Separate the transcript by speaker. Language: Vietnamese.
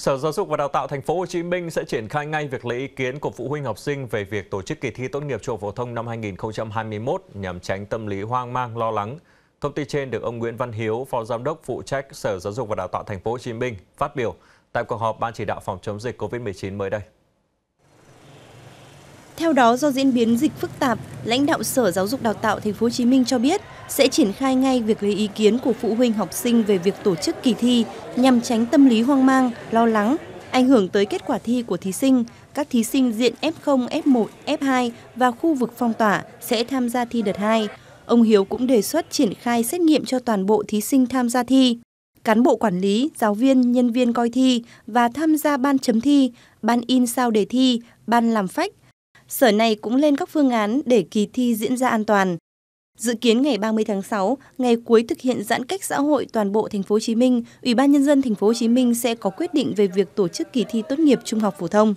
Speaker 1: Sở Giáo dục và Đào tạo Thành phố Hồ Chí Minh sẽ triển khai ngay việc lấy ý kiến của phụ huynh học sinh về việc tổ chức kỳ thi tốt nghiệp trung học phổ thông năm 2021 nhằm tránh tâm lý hoang mang lo lắng. Thông tin trên được ông Nguyễn Văn Hiếu, Phó Giám đốc phụ trách Sở Giáo dục và Đào tạo Thành phố Hồ Chí Minh phát biểu tại cuộc họp Ban chỉ đạo phòng chống dịch COVID-19 mới đây.
Speaker 2: Theo đó, do diễn biến dịch phức tạp, lãnh đạo Sở Giáo dục Đào tạo Thành phố Hồ Chí Minh cho biết sẽ triển khai ngay việc lấy ý kiến của phụ huynh học sinh về việc tổ chức kỳ thi nhằm tránh tâm lý hoang mang, lo lắng, ảnh hưởng tới kết quả thi của thí sinh. Các thí sinh diện F0, F1, F2 và khu vực phong tỏa sẽ tham gia thi đợt 2. Ông Hiếu cũng đề xuất triển khai xét nghiệm cho toàn bộ thí sinh tham gia thi. Cán bộ quản lý, giáo viên, nhân viên coi thi và tham gia ban chấm thi, ban in sao đề thi, ban làm phách Sở này cũng lên các phương án để kỳ thi diễn ra an toàn. Dự kiến ngày 30 tháng 6, ngày cuối thực hiện giãn cách xã hội toàn bộ thành phố Hồ Chí Minh, Ủy ban nhân dân thành phố Hồ Chí Minh sẽ có quyết định về việc tổ chức kỳ thi tốt nghiệp trung học phổ thông.